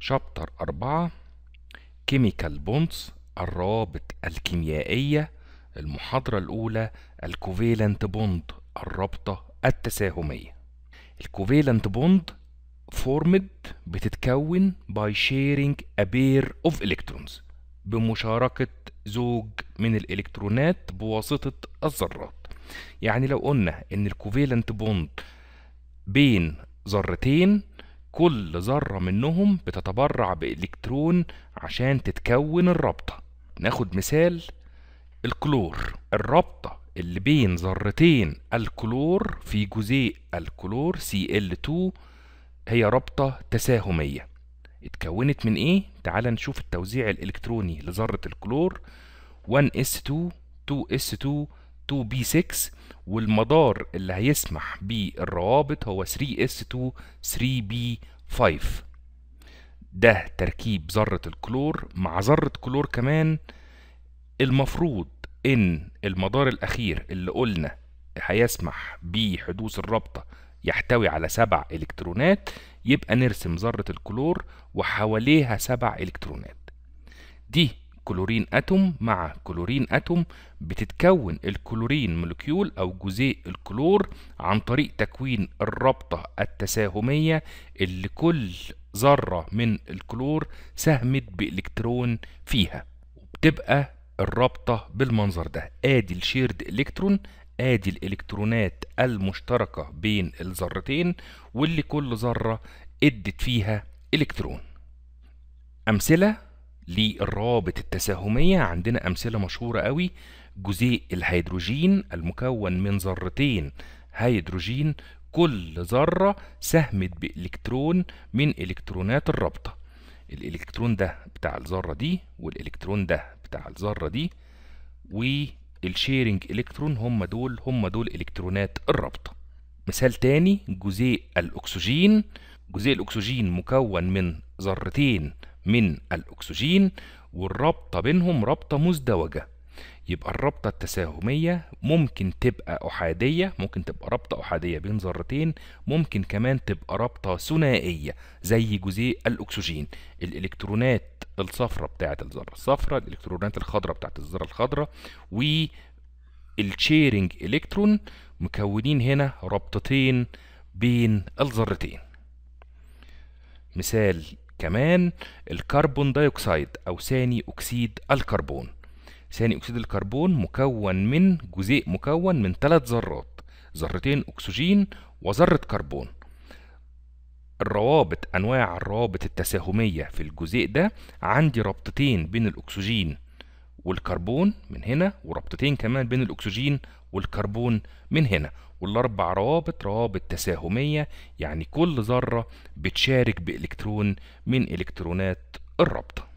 شابتر أربعة كيميكال بونز الروابط الكيميائية المحاضرة الأولى الكوفيلنت بوند الرابطة التساهمية الكوفيلنت بوند فورمد بتتكون باي شيرينج ابير اوف الكترونز بمشاركة زوج من الإلكترونات بواسطة الذرات يعني لو قلنا إن الكوفيلنت بوند بين ذرتين كل ذرة منهم بتتبرع بإلكترون عشان تتكون الرابطة ناخد مثال الكلور الرابطة اللي بين ذرتين الكلور في جزيء الكلور Cl2 هي رابطة تساهمية اتكونت من ايه؟ تعال نشوف التوزيع الإلكتروني لذرة الكلور 1s2 2s2 2B6 والمدار اللي هيسمح بالروابط هو 3S2 3B5 ده تركيب ذرة الكلور مع ذرة كلور كمان المفروض ان المدار الاخير اللي قلنا هيسمح بحدوث الرابطة يحتوي على سبع الكترونات يبقى نرسم ذرة الكلور وحواليها سبع الكترونات دي كلورين اتوم مع كلورين اتوم بتتكون الكلورين مولكيول او جزيء الكلور عن طريق تكوين الرابطه التساهميه اللي كل ذره من الكلور ساهمت بالكترون فيها وبتبقى الرابطه بالمنظر ده ادي الشيرد الكترون ادي الالكترونات المشتركه بين الذرتين واللي كل ذره ادت فيها الكترون امثله للروابط التساهمية عندنا أمثلة مشهورة قوي جزيء الهيدروجين المكون من ذرتين هيدروجين كل ذرة ساهمت بإلكترون من إلكترونات الرابطة الإلكترون ده بتاع الذرة دي والإلكترون ده بتاع الذرة دي والشيرنج إلكترون هم دول هم دول إلكترونات الرابطة مثال تاني جزيء الأكسجين جزيء الأكسجين مكون من ذرتين من الأكسجين والرابطة بينهم رابطة مزدوجة يبقى الرابطة التساهمية ممكن تبقى أحادية ممكن تبقى رابطة أحادية بين ذرتين ممكن كمان تبقى رابطة ثنائية زي جزيء الأكسجين الإلكترونات الصفراء بتاعة الذرة الصفراء الإلكترونات الخضراء بتاعة الذرة الخضراء والشيرنج إلكترون مكونين هنا رابطتين بين الذرتين مثال كمان الكربون دايوكسيد أو ثاني أكسيد الكربون ثاني أكسيد الكربون مكون من جزيء مكون من ثلاث ذرات ذرتين أكسجين وذرة كربون الروابط أنواع الروابط التساهمية في الجزيء ده عندي رابطتين بين الأكسجين والكربون من هنا وربطتين كمان بين الأكسجين والكربون من هنا والأربع روابط روابط تساهمية يعني كل ذرة بتشارك بإلكترون من إلكترونات الرابطة